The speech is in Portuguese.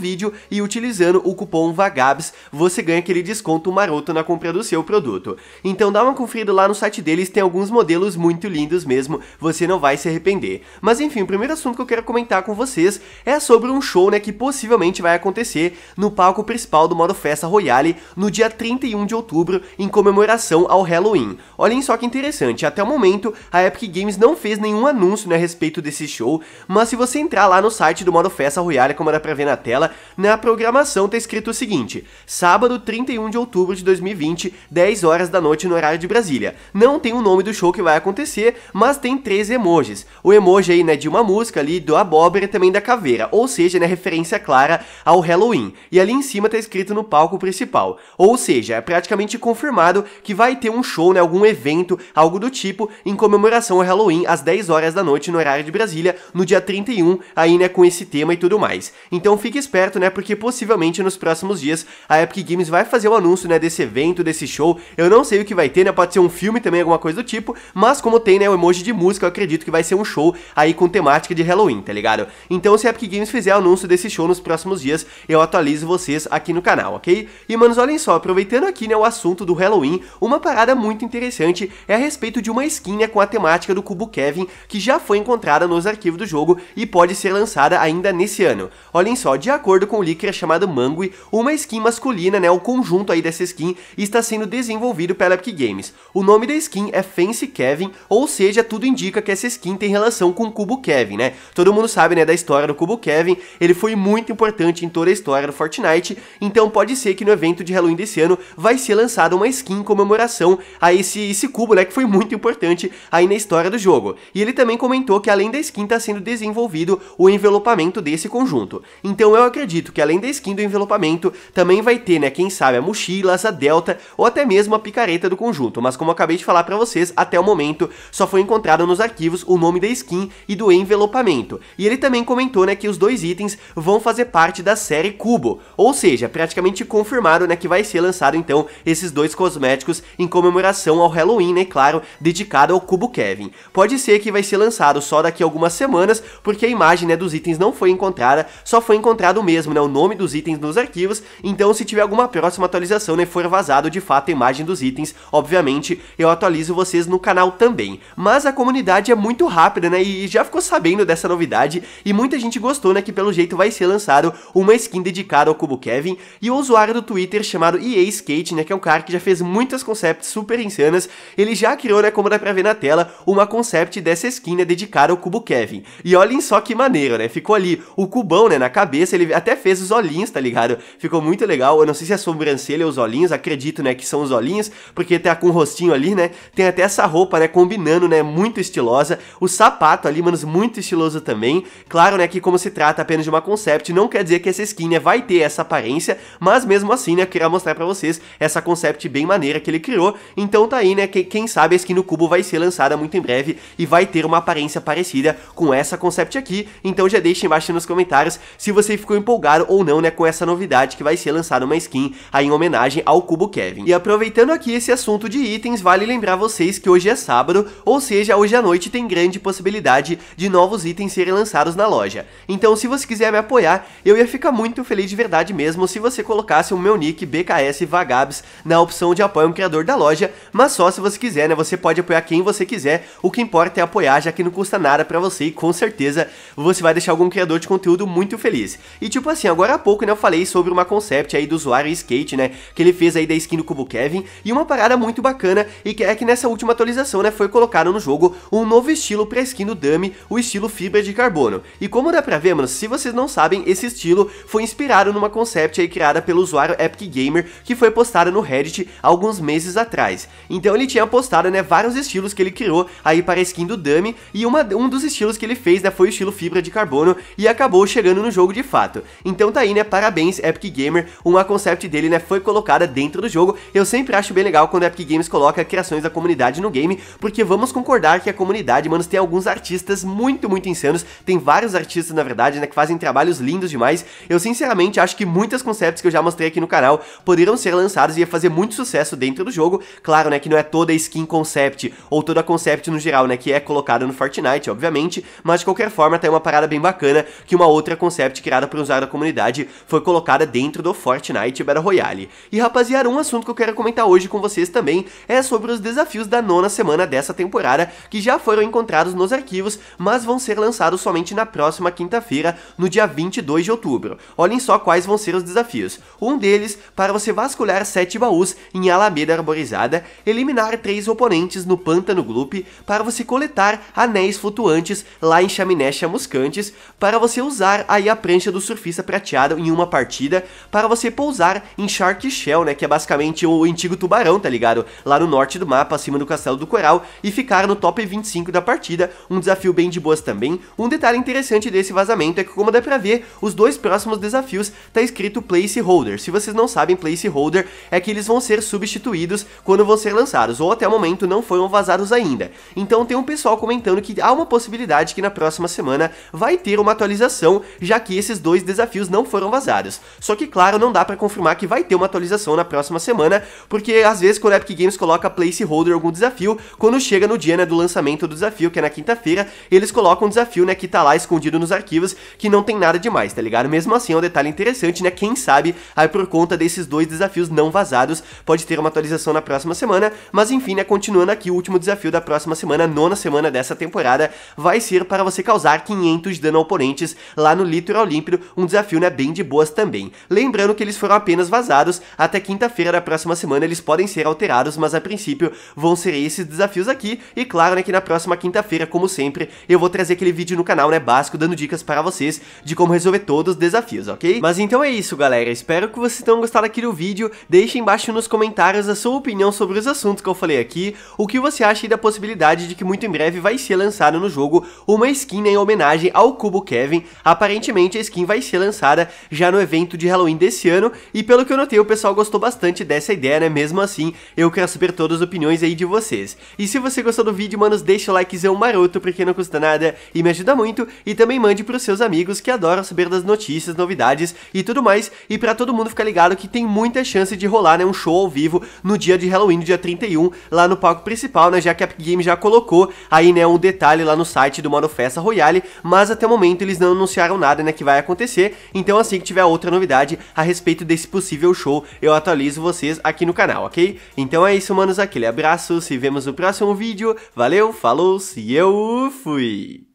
vídeo e utilizando o cupom VAGABS, você ganha aquele desconto maroto na compra do seu produto. Então dá uma conferida lá no site deles, tem alguns modelos muito lindos mesmo, você não vai se arrepender. Mas enfim, o primeiro assunto que eu quero comentar com vocês é sobre um show, né, que possivelmente vai acontecer no palco principal do modo Festa Royale no dia 31 de outubro, em comemoração ao Halloween. Olhem só que interessante, até o momento a Epic Games não fez nenhum anúncio né, a respeito desse show, mas se você entrar lá no site do modo Festa Royale, como dá pra ver na tela, na programação tá escrito o seguinte: sábado 31 de outubro de 2020, 10 horas da noite no horário de Brasília. Não tem o nome do show que vai acontecer, mas tem três emojis. O emoji aí, né, de uma música ali, do abóbora e também da caveira, ou seja, né, referência clara ao Halloween. E ali em cima tá escrito no palco principal. Ou seja, é praticamente confirmado que vai ter um show, né, algum evento, algo do tipo, em comemoração ao Halloween às 10 horas da noite no horário de Brasília, no dia 31, aí, né, com esse tema e tudo mais. Então fique esperto esperto, né? Porque possivelmente nos próximos dias a Epic Games vai fazer o anúncio, né, desse evento, desse show. Eu não sei o que vai ter, né? Pode ser um filme também, alguma coisa do tipo, mas como tem, né, o emoji de música, eu acredito que vai ser um show aí com temática de Halloween, tá ligado? Então se a Epic Games fizer o anúncio desse show nos próximos dias, eu atualizo vocês aqui no canal, ok? E manos, olhem só, aproveitando aqui, né, o assunto do Halloween, uma parada muito interessante é a respeito de uma skin, né, com a temática do Cubo Kevin, que já foi encontrada nos arquivos do jogo e pode ser lançada ainda nesse ano. Olhem só, de acordo acordo com o leaker chamado Mangui, uma skin masculina, né, o conjunto aí dessa skin está sendo desenvolvido pela Epic Games. O nome da skin é Fancy Kevin, ou seja, tudo indica que essa skin tem relação com o Cubo Kevin, né? Todo mundo sabe, né, da história do Cubo Kevin, ele foi muito importante em toda a história do Fortnite, então pode ser que no evento de Halloween desse ano vai ser lançada uma skin em comemoração a esse, esse cubo, né, que foi muito importante aí na história do jogo. E ele também comentou que além da skin está sendo desenvolvido o envelopamento desse conjunto. Então eu acredito acredito que além da skin do envelopamento, também vai ter, né, quem sabe, a mochila, a delta ou até mesmo a picareta do conjunto, mas como eu acabei de falar para vocês, até o momento só foi encontrado nos arquivos o nome da skin e do envelopamento. E ele também comentou, né, que os dois itens vão fazer parte da série Cubo, ou seja, praticamente confirmado, né, que vai ser lançado então esses dois cosméticos em comemoração ao Halloween, né, claro, dedicado ao Cubo Kevin. Pode ser que vai ser lançado só daqui a algumas semanas, porque a imagem, né, dos itens não foi encontrada, só foi encontrado mesmo, né, o nome dos itens nos arquivos, então se tiver alguma próxima atualização, né, for vazado de fato a imagem dos itens, obviamente eu atualizo vocês no canal também. Mas a comunidade é muito rápida, né, e já ficou sabendo dessa novidade, e muita gente gostou, né, que pelo jeito vai ser lançado uma skin dedicada ao Cubo Kevin, e o usuário do Twitter chamado EA Skate, né, que é um cara que já fez muitas concepts super insanas, ele já criou, né, como dá pra ver na tela, uma concept dessa skin, né, dedicada ao Cubo Kevin. E olhem só que maneiro, né, ficou ali o cubão, né, na cabeça, ele até fez os olhinhos, tá ligado? Ficou muito legal. Eu não sei se é a sobrancelha ou os olhinhos, acredito, né, que são os olhinhos, porque tá com o rostinho ali, né? Tem até essa roupa, né, combinando, né, muito estilosa. O sapato ali, mano, muito estiloso também. Claro, né, que como se trata apenas de uma concept, não quer dizer que essa skin, né, vai ter essa aparência, mas mesmo assim, né, eu queria mostrar pra vocês essa concept bem maneira que ele criou. Então tá aí, né, que, quem sabe a skin no cubo vai ser lançada muito em breve e vai ter uma aparência parecida com essa concept aqui. Então já deixa embaixo nos comentários se você ficou empolgaram ou não, né, com essa novidade que vai ser lançada uma skin aí em homenagem ao Cubo Kevin. E aproveitando aqui esse assunto de itens, vale lembrar vocês que hoje é sábado, ou seja, hoje à noite tem grande possibilidade de novos itens serem lançados na loja. Então, se você quiser me apoiar, eu ia ficar muito feliz de verdade mesmo se você colocasse o meu nick BKS Vagabs na opção de apoio ao criador da loja, mas só se você quiser, né? Você pode apoiar quem você quiser, o que importa é apoiar, já que não custa nada para você e com certeza você vai deixar algum criador de conteúdo muito feliz. E tipo assim, agora há pouco, né, eu falei sobre uma concept aí do usuário Skate, né, que ele fez aí da skin do Cubo Kevin, e uma parada muito bacana, e que é que nessa última atualização, né, foi colocado no jogo um novo estilo pra skin do Dummy, o estilo fibra de carbono. E como dá pra ver, mano, se vocês não sabem, esse estilo foi inspirado numa concept aí criada pelo usuário Epic Gamer, que foi postada no Reddit alguns meses atrás. Então ele tinha postado, né, vários estilos que ele criou aí para a skin do Dummy, e uma, um dos estilos que ele fez, né, foi o estilo fibra de carbono, e acabou chegando no jogo de fato. Então tá aí, né? Parabéns, Epic Gamer. Uma concept dele, né, foi colocada dentro do jogo. Eu sempre acho bem legal quando a Epic Games coloca criações da comunidade no game, porque vamos concordar que a comunidade, mano tem alguns artistas muito, muito insanos. Tem vários artistas, na verdade, né, que fazem trabalhos lindos demais. Eu sinceramente acho que muitas concepts que eu já mostrei aqui no canal poderiam ser lançadas e ia fazer muito sucesso dentro do jogo. Claro, né, que não é toda skin concept ou toda concept no geral, né, que é colocada no Fortnite, obviamente, mas de qualquer forma tá uma parada bem bacana que uma outra concept criada por uns usar na comunidade foi colocada dentro do Fortnite Battle Royale. E rapaziada, um assunto que eu quero comentar hoje com vocês também é sobre os desafios da nona semana dessa temporada, que já foram encontrados nos arquivos, mas vão ser lançados somente na próxima quinta-feira, no dia 22 de outubro. Olhem só quais vão ser os desafios. Um deles, para você vasculhar sete baús em Alameda Arborizada, eliminar três oponentes no Pântano Gloop, para você coletar anéis flutuantes lá em Chaminé Chamuscantes, para você usar aí a prancha do surfista surfista prateado em uma partida para você pousar em Shark Shell, né? Que é basicamente o antigo tubarão, tá ligado? Lá no norte do mapa, acima do Castelo do Coral, e ficar no top 25 da partida, um desafio bem de boas também. Um detalhe interessante desse vazamento é que, como dá pra ver, os dois próximos desafios tá escrito Placeholder. Se vocês não sabem, Placeholder é que eles vão ser substituídos quando vão ser lançados, ou até o momento não foram vazados ainda. Então tem um pessoal comentando que há uma possibilidade que na próxima semana vai ter uma atualização, já que esses dois desafios não foram vazados. Só que, claro, não dá para confirmar que vai ter uma atualização na próxima semana, porque às vezes quando a Epic Games coloca placeholder algum desafio, quando chega no dia né, do lançamento do desafio, que é na quinta-feira, eles colocam um desafio né, que tá lá escondido nos arquivos, que não tem nada demais, tá ligado? Mesmo assim é um detalhe interessante, né? Quem sabe, aí por conta desses dois desafios não vazados, pode ter uma atualização na próxima semana, mas enfim, né, continuando aqui, o último desafio da próxima semana, nona semana dessa temporada, vai ser para você causar 500 de dano a oponentes lá no litoral límpido, um desafio né, bem de boas também. Lembrando que eles foram apenas vazados, até quinta-feira da próxima semana eles podem ser alterados, mas a princípio vão ser esses desafios aqui, e claro né, que na próxima quinta-feira, como sempre, eu vou trazer aquele vídeo no canal né, básico dando dicas para vocês de como resolver todos os desafios, ok? Mas então é isso galera, espero que vocês tenham gostado aqui do vídeo, deixe embaixo nos comentários a sua opinião sobre os assuntos que eu falei aqui, o que você acha da possibilidade de que muito em breve vai ser lançado no jogo uma skin né, em homenagem ao Cubo Kevin, aparentemente a skin vai ser ser lançada já no evento de Halloween desse ano, e pelo que eu notei, o pessoal gostou bastante dessa ideia, né? Mesmo assim, eu quero saber todas as opiniões aí de vocês. E se você gostou do vídeo, manos, deixa o likezão maroto, porque não custa nada e me ajuda muito, e também mande pros seus amigos que adoram saber das notícias, novidades e tudo mais, e para todo mundo ficar ligado que tem muita chance de rolar, né, um show ao vivo no dia de Halloween, dia 31, lá no palco principal, né, já que a Epic Games já colocou aí, né, um detalhe lá no site do Festa Royale, mas até o momento eles não anunciaram nada, né, que vai acontecer, acontecer. Então assim que tiver outra novidade a respeito desse possível show, eu atualizo vocês aqui no canal, ok? Então é isso, manos, aquele abraço, se vemos no próximo vídeo, valeu, falou, se eu fui!